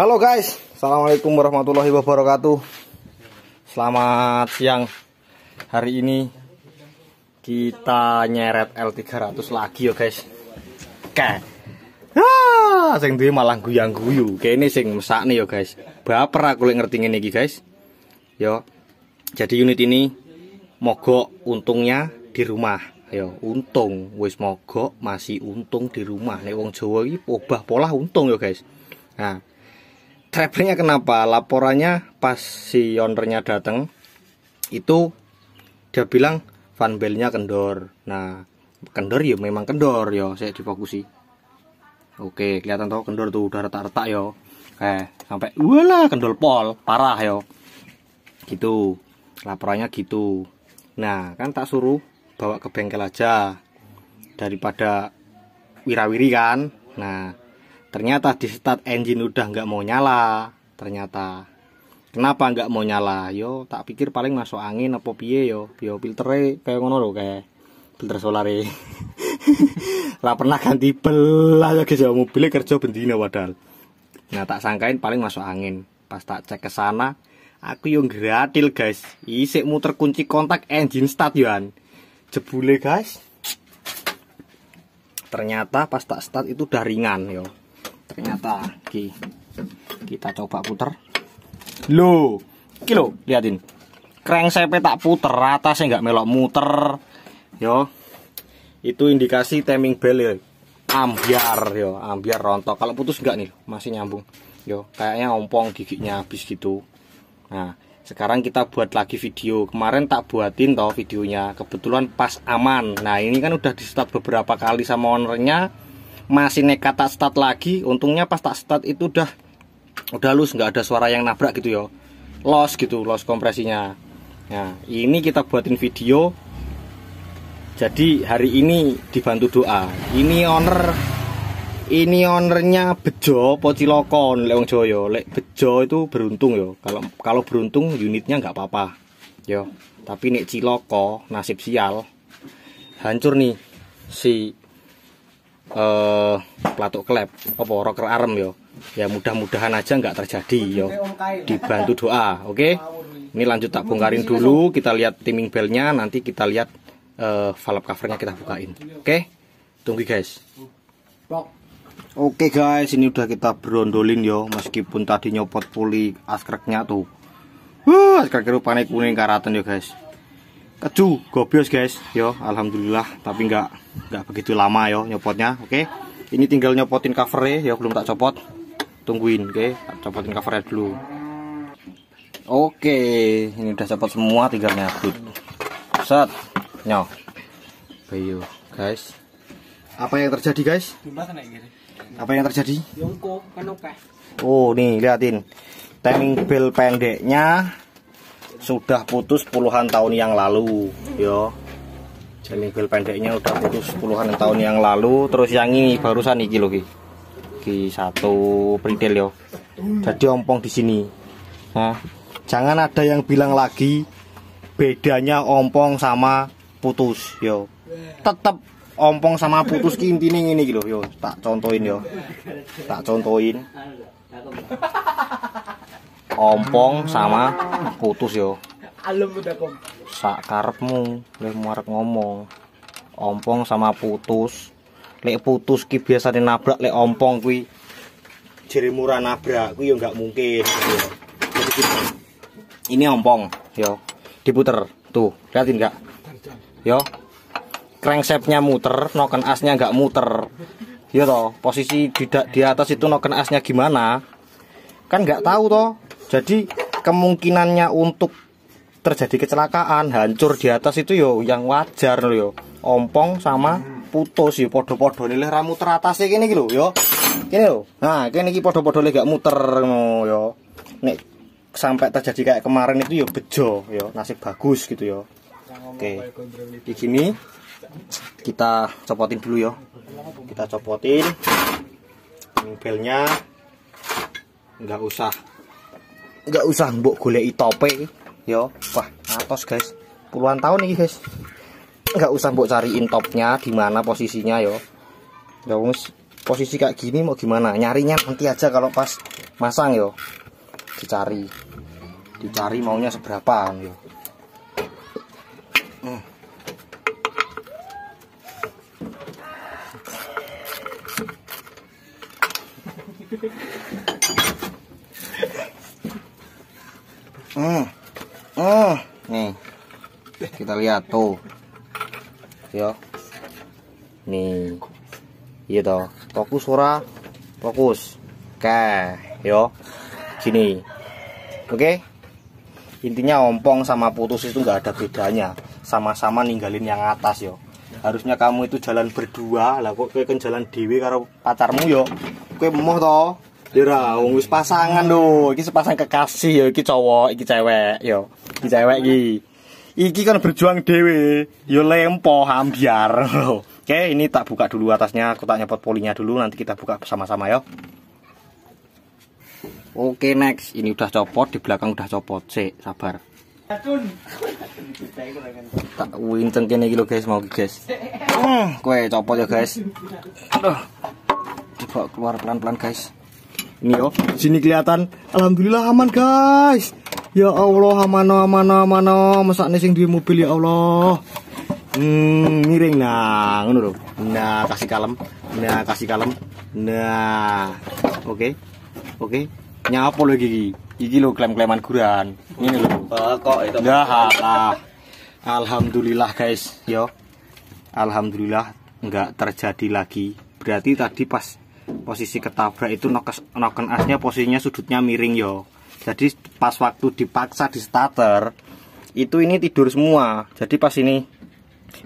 Halo guys, Assalamualaikum warahmatullahi wabarakatuh Selamat siang Hari ini Kita nyeret L300 lagi ya guys Oke ah, Sing duwe malah guyang-guyu ini sing mesak nih ya guys Baper aku ngerti ini guys Yo, Jadi unit ini Mogok untungnya di rumah yo untung wis mogok masih untung di rumah nek wong Jawa iki obah pola untung ya guys nah trapnya kenapa laporannya pas si ownernya datang itu dia bilang fan belnya kendor nah kendor ya memang kendor yo ya, saya difokusi oke kelihatan tau kendor tuh udah retak-retak yo ya. eh sampai wala kendor pol parah yo ya. gitu laporannya gitu nah kan tak suruh bawa ke bengkel aja daripada wirawiri kan nah ternyata di start engine udah nggak mau nyala ternyata kenapa nggak mau nyala yo tak pikir paling masuk angin apa piye yo yo filternya kayak ngono loh kayak filter ya. lah pernah ganti belah ya guys mobilnya kerja bendina wadal nah tak sangkain paling masuk angin pas tak cek ke sana aku yang gratil guys isik muter kunci kontak engine start yuan jebule guys ternyata pas tak start itu udah ringan yo ternyata kita coba puter lo kilo liatin crank saya tak puter rata atasnya nggak melok muter yo itu indikasi timing bell ya? ambiar yo ambiar rontok kalau putus nggak nih masih nyambung yo kayaknya ompong giginya habis gitu nah sekarang kita buat lagi video kemarin tak buatin toh videonya kebetulan pas aman nah ini kan udah di start beberapa kali sama ownernya masih nekat tak start lagi untungnya pas tak start itu udah udah lus nggak ada suara yang nabrak gitu ya loss gitu loss kompresinya nah ini kita buatin video jadi hari ini dibantu doa ini owner ini ownernya bejo pocilokon lewang joyo lek bejo itu beruntung yo kalau kalau beruntung unitnya nggak apa-apa yo tapi nek ciloko nasib sial hancur nih si uh, pelatuk klep apa rocker arm yo. Ya mudah-mudahan aja nggak terjadi yo. Dibantu doa, oke? Okay? Ini lanjut tak bongkarin dulu, kita lihat timing belnya, nanti kita lihat uh, valve covernya kita bukain. Oke? Okay? Tunggu guys. Oke okay guys, ini udah kita berondolin yo, meskipun tadi nyopot puli askreknya tuh. Wah, uh, askrek rupanya kuning karatan yo guys keju gobios guys yo alhamdulillah tapi nggak nggak begitu lama yo nyopotnya oke okay? ini tinggal nyopotin covernya ya belum tak copot tungguin oke okay? copotin covernya dulu oke okay. ini udah copot semua tinggal nyabut set nyo bayu guys apa yang terjadi guys apa yang terjadi kan oh nih liatin timing bel pendeknya sudah putus puluhan tahun yang lalu yo jamming bel pendeknya udah putus puluhan tahun yang lalu terus yang ini barusan iki loh ki satu printil yo jadi ompong di sini nah jangan ada yang bilang lagi bedanya ompong sama putus yo tetap ompong sama putus ki ini ini iki yo tak contohin yo tak contohin ompong sama putus yo Alhamdulillah. udah kom sak karepmu leh muarek ngomong ompong sama putus lek putus ki di nabrak lek ompong kui Jadi murah nabrak kui yo nggak mungkin gitu. ini ompong yo diputer tuh liatin nggak yo crankshaftnya muter noken asnya nggak muter yo iya toh posisi di, di atas itu noken asnya gimana kan nggak tahu toh jadi kemungkinannya untuk terjadi kecelakaan, hancur di atas itu yo yang wajar loh yo. Ompong sama putus yo podo-podo nilai ramu teratas ya gini gitu yo. gini lo. Nah, gini gini podo-podo gak muter no yo. Nek sampai terjadi kayak kemarin itu yo bejo yo, nasib bagus gitu yo. Oke. Di sini kita copotin dulu yo. Kita copotin belnya nggak usah nggak usah mbok golek tope yo wah atos guys puluhan tahun nih guys nggak usah mbok cariin topnya di mana posisinya yo ya posisi kayak gini mau gimana nyarinya nanti aja kalau pas masang yo dicari dicari maunya seberapa yo hmm. Thank you. hmm. Hmm. nih kita lihat tuh yo, nih iya toh fokus ora fokus oke yo gini oke okay? intinya ompong sama putus itu enggak ada bedanya sama-sama ninggalin yang atas yo harusnya kamu itu jalan berdua lah kok kan jalan dewi karo pacarmu yo Kowe emoh toh dia wong wis pasangan do. Iki sepasang kekasih ya iki cowok, iki cewek yo. Iki cewek iki. Iki kan berjuang dewe, yo lempo hambiar. Oke, ini tak buka dulu atasnya, aku tak nyopot polinya dulu nanti kita buka bersama sama ya. Oke, next. Ini udah copot, di belakang udah copot. C, sabar. Tak winceng kene iki lho guys, mau guys. Hmm, kowe copot ya guys. Aduh. Coba keluar pelan-pelan guys. Ini yo, oh, sini kelihatan. Alhamdulillah aman guys. Ya Allah aman oh, aman oh, aman Masak nih sing mobil ya Allah. Hmm, miring nah, ngono Nah, kasih kalem. Nah, kasih kalem. Nah. Oke. Okay. Oke. Okay. nyapa gigi, gigi gigi lo klem-kleman kuran Ini loh. Eh, kok itu. Nah, Alhamdulillah guys, yo. Alhamdulillah nggak terjadi lagi. Berarti tadi pas posisi ketabrak itu noken asnya posisinya sudutnya miring yo jadi pas waktu dipaksa di starter itu ini tidur semua jadi pas ini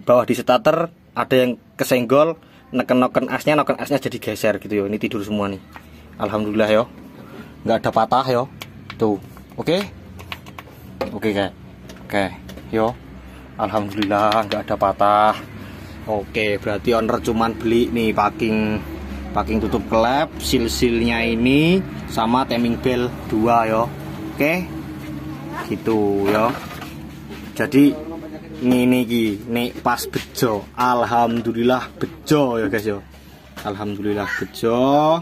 bawah di starter ada yang kesenggol neken noken asnya noken asnya jadi geser gitu yo ini tidur semua nih alhamdulillah yo nggak ada patah yo tuh oke okay? oke okay, kayak oke okay. yo alhamdulillah nggak ada patah Oke, berarti owner cuman beli nih packing packing tutup klep sil-silnya ini sama timing bell 2 yo oke okay? gitu yo jadi ini nih nih pas bejo alhamdulillah bejo ya guys yo alhamdulillah bejo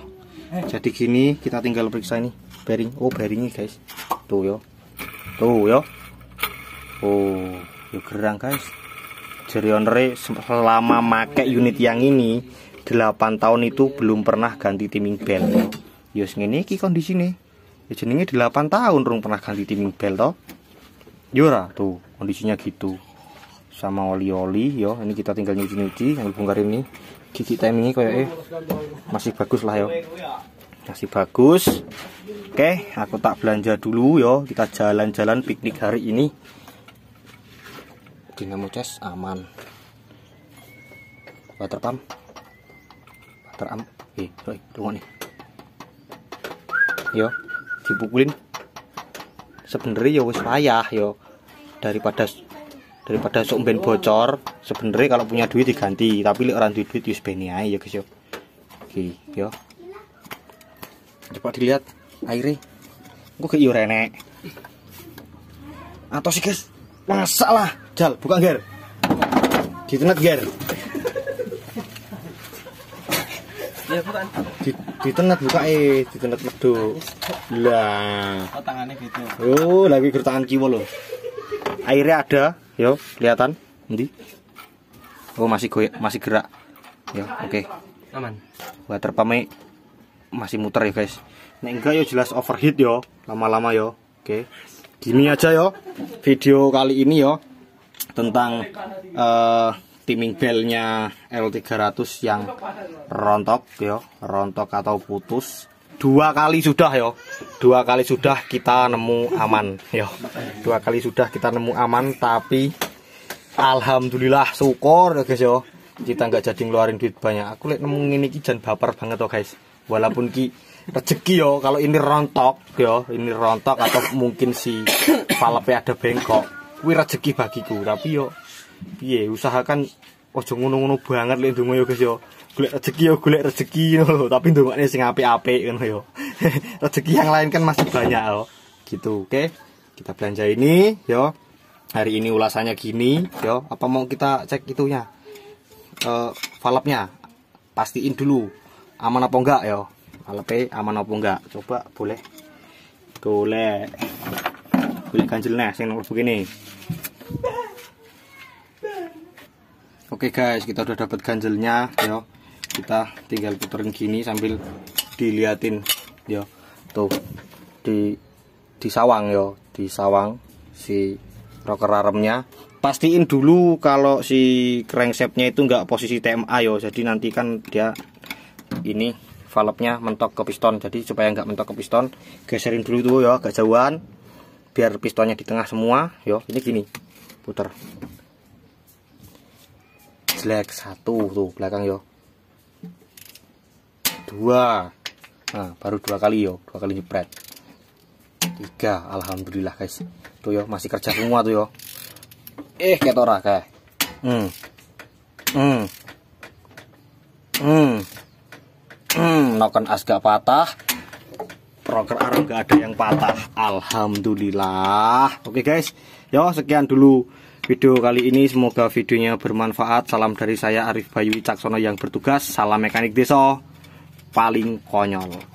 jadi gini kita tinggal periksa ini bearing oh bearingnya guys tuh yo tuh yo oh yo gerang guys jadi selama make unit yang ini 8 tahun itu belum pernah ganti timing bel ya ngene iki kondisine ya jenenge 8 tahun rung pernah ganti timing belt toh yura ya, tuh kondisinya gitu sama oli-oli yo ya, ini kita tinggal nyuci-nyuci yang bongkar ini gigi timingnya kayak eh masih bagus lah yo ya. masih bagus oke aku tak belanja dulu yo kita jalan-jalan piknik hari ini dinamo cas aman water pump teram eh oi tunggu nih yo dipukulin sebenarnya ya wis payah yo daripada daripada sok ben bocor sebenernya kalau punya duit diganti tapi lek orang duit duit wis beni ae ya guys yo oke yo cepat dilihat airnya gue ke iur atau sih guys masalah jal buka ger ditenet ger bukan. Iya, di eh di tengah itu. Lah. Oh gitu. Oh, lagi gur kiwo loh. Airnya ada, yo, kelihatan. Nanti. Oh, masih goyek, masih gerak. Ya, oke. Okay. Aman. Water pump masih muter ya, guys. Nah enggak yo jelas overheat yo, lama-lama yo. Oke. Okay. Gini aja yo video kali ini yo tentang uh, timing belnya L300 yang rontok yo rontok atau putus dua kali sudah yo dua kali sudah kita nemu aman yo dua kali sudah kita nemu aman tapi alhamdulillah syukur ya guys yo kita nggak jadi ngeluarin duit banyak aku lihat nemu ini kijan baper banget yo guys walaupun ki rezeki yo kalau ini rontok yo ini rontok atau mungkin si palepnya ada bengkok wih rezeki bagiku tapi yo piye usahakan ojo ngono-ngono banget lek ndonga yo guys yo golek rezeki yo golek rezeki lho tapi ndongane sing apik-apik ngono yo rezeki yang lain kan masih banyak loh gitu oke okay? kita belanja ini yo hari ini ulasannya gini yo apa mau kita cek itunya eh valapnya pastiin dulu aman apa enggak yo valapnya e, aman apa enggak coba boleh boleh boleh ganjil nih sing begini Oke guys, kita udah dapat ganjelnya, ya. Kita tinggal puterin gini sambil diliatin, ya. Tuh di di sawang, ya, di sawang si rocker aremnya. Pastiin dulu kalau si crankshaftnya itu nggak posisi TMA, yo. Jadi nanti kan dia ini valve-nya mentok ke piston. Jadi supaya nggak mentok ke piston, geserin dulu tuh, ya agak jauhan biar pistonnya di tengah semua, yo. Ini gini. Puter jelek satu tuh belakang yo dua nah baru dua kali yo dua kali jepret tiga alhamdulillah guys tuh yo masih kerja semua tuh yo eh ketora kayak hmm hmm hmm hmm noken as gak patah proker arm gak ada yang patah alhamdulillah oke okay, guys yo sekian dulu video kali ini semoga videonya bermanfaat salam dari saya Arif Bayu Caksono yang bertugas salam mekanik deso paling konyol